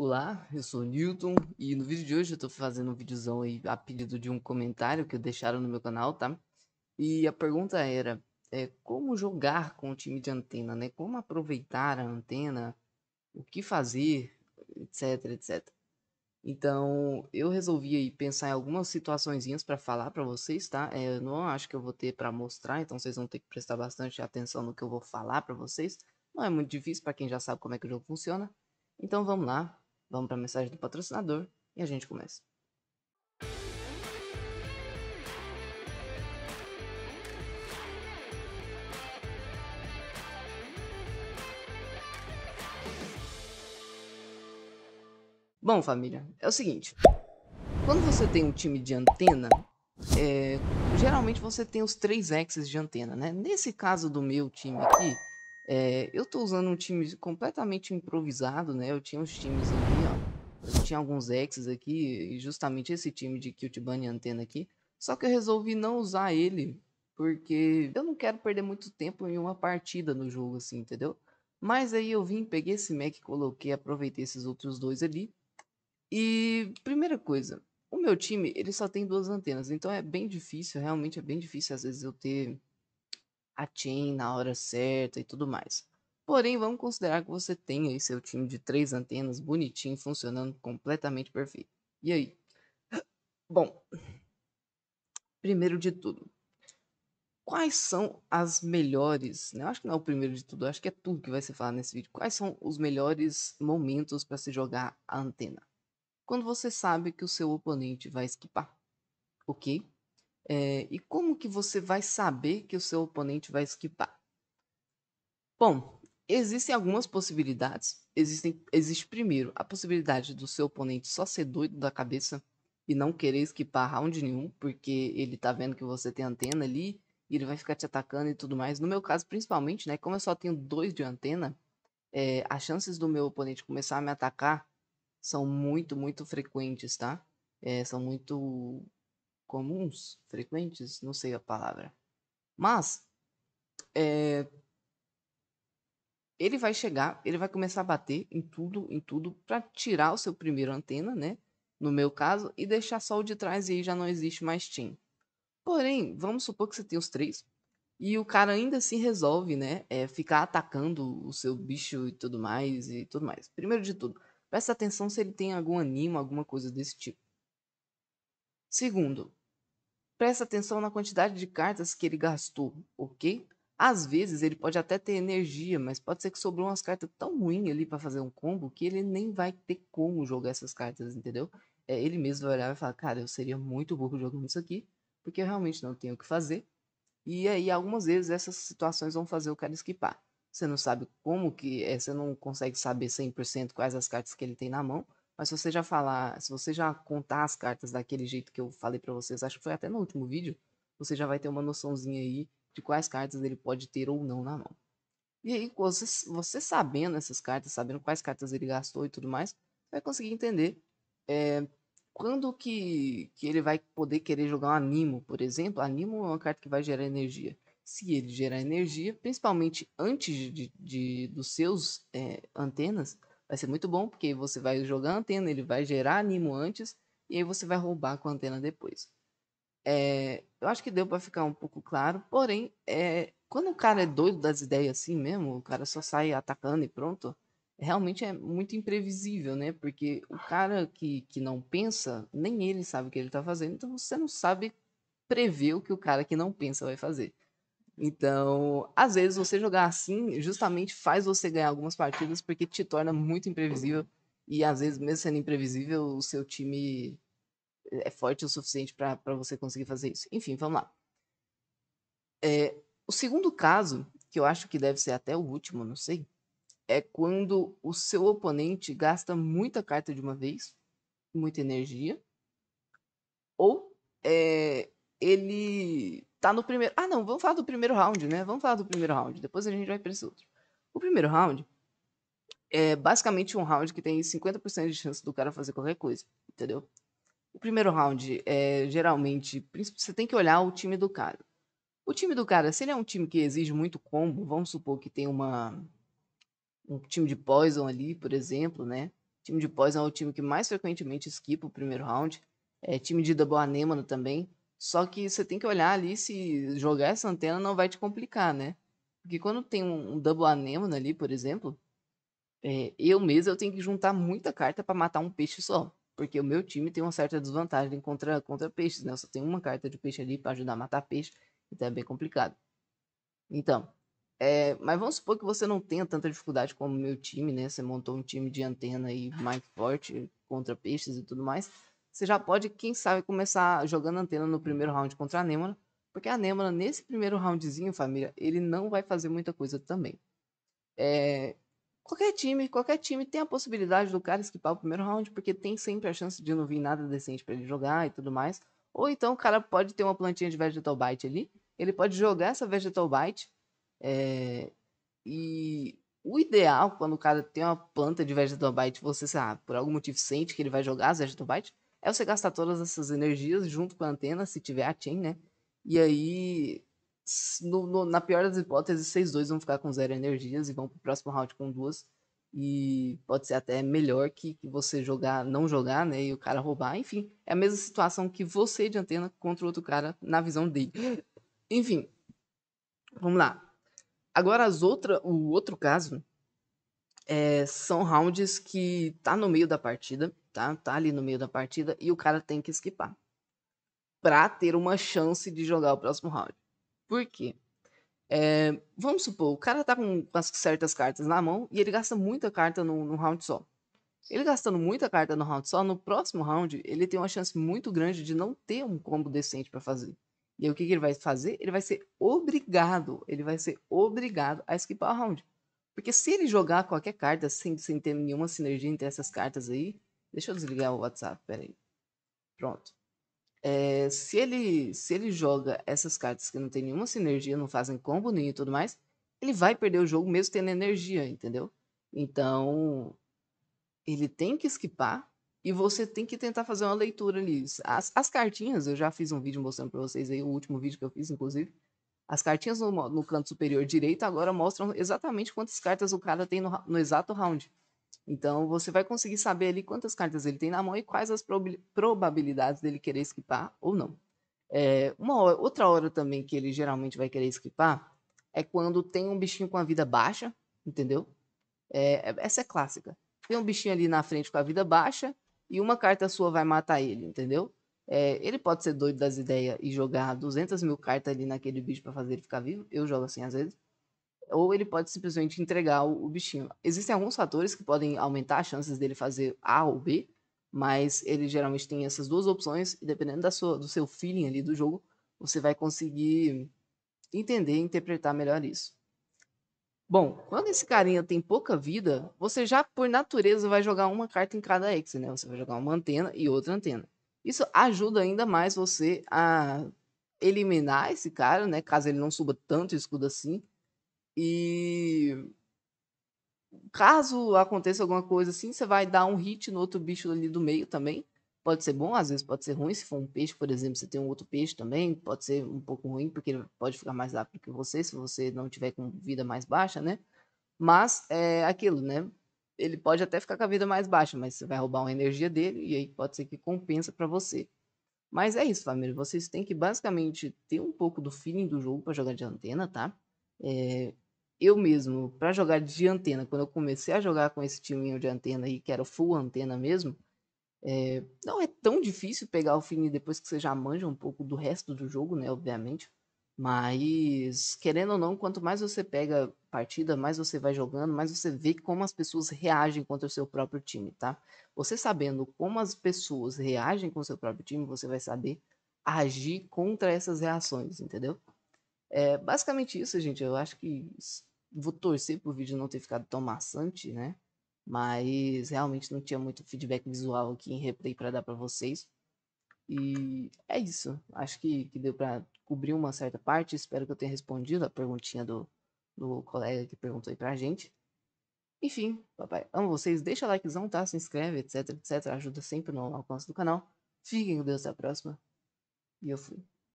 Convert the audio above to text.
Olá, eu sou o Newton e no vídeo de hoje eu tô fazendo um videozão aí a pedido de um comentário que deixaram no meu canal, tá? E a pergunta era, é, como jogar com o time de antena, né? Como aproveitar a antena, o que fazer, etc, etc. Então, eu resolvi aí pensar em algumas situações para falar para vocês, tá? É, eu não acho que eu vou ter para mostrar, então vocês vão ter que prestar bastante atenção no que eu vou falar para vocês. Não é muito difícil para quem já sabe como é que o jogo funciona. Então vamos lá, Vamos para a mensagem do patrocinador e a gente começa. Bom, família, é o seguinte. Quando você tem um time de antena, é, geralmente você tem os três X's de antena, né? Nesse caso do meu time aqui, é, eu tô usando um time completamente improvisado, né? Eu tinha uns times aqui, ó. Eu tinha alguns exes aqui, e justamente esse time de Cute Bunny Antena aqui. Só que eu resolvi não usar ele, porque eu não quero perder muito tempo em uma partida no jogo, assim, entendeu? Mas aí eu vim, peguei esse Mac, coloquei, aproveitei esses outros dois ali. E, primeira coisa, o meu time, ele só tem duas antenas, então é bem difícil, realmente é bem difícil às vezes eu ter a team na hora certa e tudo mais. Porém, vamos considerar que você tem aí seu time de três antenas bonitinho, funcionando completamente perfeito. E aí? Bom, primeiro de tudo, quais são as melhores, né? Eu acho que não é o primeiro de tudo, acho que é tudo que vai ser falado nesse vídeo. Quais são os melhores momentos para se jogar a antena? Quando você sabe que o seu oponente vai esquipar, ok? É, e como que você vai saber que o seu oponente vai esquivar? Bom, existem algumas possibilidades. Existem, existe primeiro a possibilidade do seu oponente só ser doido da cabeça e não querer esquipar round nenhum, porque ele tá vendo que você tem antena ali e ele vai ficar te atacando e tudo mais. No meu caso, principalmente, né? Como eu só tenho dois de antena, é, as chances do meu oponente começar a me atacar são muito, muito frequentes, tá? É, são muito comuns, frequentes, não sei a palavra. Mas é, ele vai chegar, ele vai começar a bater em tudo, em tudo, para tirar o seu primeiro antena, né? No meu caso, e deixar só o de trás e aí já não existe mais team. Porém, vamos supor que você tem os três e o cara ainda assim resolve, né? É, ficar atacando o seu bicho e tudo mais e tudo mais. Primeiro de tudo, presta atenção se ele tem algum animo, alguma coisa desse tipo. Segundo, Presta atenção na quantidade de cartas que ele gastou, ok? Às vezes ele pode até ter energia, mas pode ser que sobrou umas cartas tão ruins ali para fazer um combo que ele nem vai ter como jogar essas cartas, entendeu? É, ele mesmo vai olhar e falar, cara, eu seria muito burro jogando isso aqui, porque eu realmente não tenho o que fazer. E aí, algumas vezes, essas situações vão fazer o cara esquipar. Você não sabe como que, é, você não consegue saber 100% quais as cartas que ele tem na mão, mas se você já falar, se você já contar as cartas daquele jeito que eu falei para vocês, acho que foi até no último vídeo, você já vai ter uma noçãozinha aí de quais cartas ele pode ter ou não na mão. E aí, você, você sabendo essas cartas, sabendo quais cartas ele gastou e tudo mais, você vai conseguir entender é, quando que, que ele vai poder querer jogar um animo, por exemplo. Animo é uma carta que vai gerar energia. Se ele gerar energia, principalmente antes de, de dos seus é, antenas, vai ser muito bom, porque você vai jogar a antena, ele vai gerar animo antes, e aí você vai roubar com a antena depois. É, eu acho que deu para ficar um pouco claro, porém, é, quando o cara é doido das ideias assim mesmo, o cara só sai atacando e pronto, realmente é muito imprevisível, né? Porque o cara que, que não pensa, nem ele sabe o que ele está fazendo, então você não sabe prever o que o cara que não pensa vai fazer. Então, às vezes você jogar assim justamente faz você ganhar algumas partidas porque te torna muito imprevisível e às vezes mesmo sendo imprevisível, o seu time é, é forte o suficiente para você conseguir fazer isso. Enfim, vamos lá. É, o segundo caso, que eu acho que deve ser até o último, não sei, é quando o seu oponente gasta muita carta de uma vez, muita energia, ou é, ele tá no primeiro. Ah, não, vamos falar do primeiro round, né? Vamos falar do primeiro round. Depois a gente vai para esse outro. O primeiro round é basicamente um round que tem 50% de chance do cara fazer qualquer coisa, entendeu? O primeiro round é geralmente. Você tem que olhar o time do cara. O time do cara, se ele é um time que exige muito combo, vamos supor que tem uma. Um time de Poison ali, por exemplo, né? O time de Poison é o time que mais frequentemente esquipa o primeiro round. É, time de Double Anemone também só que você tem que olhar ali se jogar essa antena não vai te complicar, né? Porque quando tem um, double anemone ali, por exemplo, é, eu mesmo eu tenho que juntar muita carta para matar um peixe só. Porque o meu time tem uma certa desvantagem contra, contra peixes, né? Eu só tenho uma carta de peixe ali para ajudar a matar peixe, então é bem complicado. Então, é, mas vamos supor que você não tenha tanta dificuldade como o meu time, né? Você montou um time de antena aí mais forte contra peixes e tudo mais. Você já pode, quem sabe, começar jogando antena no hum. primeiro round contra a Nemona, porque a Nemona, nesse primeiro roundzinho, família, ele não vai fazer muita coisa também. É... Qualquer time, qualquer time tem a possibilidade do cara esquipar o primeiro round, porque tem sempre a chance de não vir nada decente para ele jogar e tudo mais. Ou então o cara pode ter uma plantinha de Vegetal Bite ali, ele pode jogar essa Vegetal Bite, é... e o ideal, quando o cara tem uma planta de Vegetal Bite, você, sei lá, por algum motivo sente que ele vai jogar as Vegetal Bite, é você gastar todas essas energias junto com a antena, se tiver a chain, né? E aí, no, no, na pior das hipóteses, vocês dois vão ficar com zero energias e vão pro próximo round com duas. E pode ser até melhor que, que você jogar, não jogar, né? E o cara roubar. Enfim, é a mesma situação que você de antena contra o outro cara na visão dele. Enfim, vamos lá. Agora, as outra, o outro caso é, são rounds que tá no meio da partida, tá? Tá ali no meio da partida e o cara tem que esquipar para ter uma chance de jogar o próximo round. Por quê? É, vamos supor, o cara tá com, as certas cartas na mão e ele gasta muita carta no, no round só. Ele gastando muita carta no round só, no próximo round ele tem uma chance muito grande de não ter um combo decente para fazer. E aí, o que, que ele vai fazer? Ele vai ser obrigado, ele vai ser obrigado a esquipar o round. Porque se ele jogar qualquer carta sem, sem ter nenhuma sinergia entre essas cartas aí. Deixa eu desligar o WhatsApp, peraí. Pronto. É, se, ele, se ele joga essas cartas que não tem nenhuma sinergia, não fazem combo nem e tudo mais, ele vai perder o jogo mesmo tendo energia, entendeu? Então, ele tem que esquipar e você tem que tentar fazer uma leitura ali. As, as cartinhas, eu já fiz um vídeo mostrando para vocês aí, o último vídeo que eu fiz, inclusive as cartinhas no, no, canto superior direito agora mostram exatamente quantas cartas o cara tem no, no, exato round. Então você vai conseguir saber ali quantas cartas ele tem na mão e quais as prob probabilidades dele querer esquipar ou não. É, uma hora, outra hora também que ele geralmente vai querer esquipar é quando tem um bichinho com a vida baixa, entendeu? É, é, essa é clássica. Tem um bichinho ali na frente com a vida baixa e uma carta sua vai matar ele, entendeu? É, ele pode ser doido das ideias e jogar 200 mil cartas ali naquele bicho para fazer ele ficar vivo. Eu jogo assim às vezes. Ou ele pode simplesmente entregar o, o, bichinho. Existem alguns fatores que podem aumentar as chances dele fazer A ou B, mas ele geralmente tem essas duas opções e dependendo da sua, do seu feeling ali do jogo, você vai conseguir entender e interpretar melhor isso. Bom, quando esse carinha tem pouca vida, você já por natureza vai jogar uma carta em cada X, né? Você vai jogar uma antena e outra antena. Isso ajuda ainda mais você a eliminar esse cara, né? Caso ele não suba tanto escudo assim. E caso aconteça alguma coisa assim, você vai dar um hit no outro bicho ali do meio também. Pode ser bom, às vezes pode ser ruim. Se for um peixe, por exemplo, você tem um outro peixe também, pode ser um pouco ruim, porque ele pode ficar mais rápido que você, se você não tiver com vida mais baixa, né? Mas é aquilo, né? ele pode até ficar com a vida mais baixa, mas você vai roubar uma energia dele e aí pode ser que compensa para você. Mas é isso, família. Vocês têm que basicamente ter um pouco do feeling do jogo para jogar de antena, tá? É, eu mesmo, para jogar de antena, quando eu comecei a jogar com esse timinho de antena aí, que era full antena mesmo, é, não é tão difícil pegar o feeling depois que você já manja um pouco do resto do jogo, né? Obviamente. Mas, querendo ou não, quanto mais você pega partida, mais você vai jogando, mais você vê como as pessoas reagem contra o seu próprio time, tá? Você sabendo como as pessoas reagem com o seu próprio time, você vai saber agir contra essas reações, entendeu? É basicamente isso, gente. Eu acho que vou torcer pro vídeo não ter ficado tão maçante, né? Mas realmente não tinha muito feedback visual aqui em replay para dar para vocês. E é isso. Acho que, que deu para cobrir uma certa parte. Espero que eu tenha respondido a perguntinha do, do colega que perguntou aí pra gente. Enfim, papai, amo vocês. Deixa o likezão, tá? Se inscreve, etc, etc. Ajuda sempre no alcance do canal. Fiquem com Deus até a próxima. E eu fui.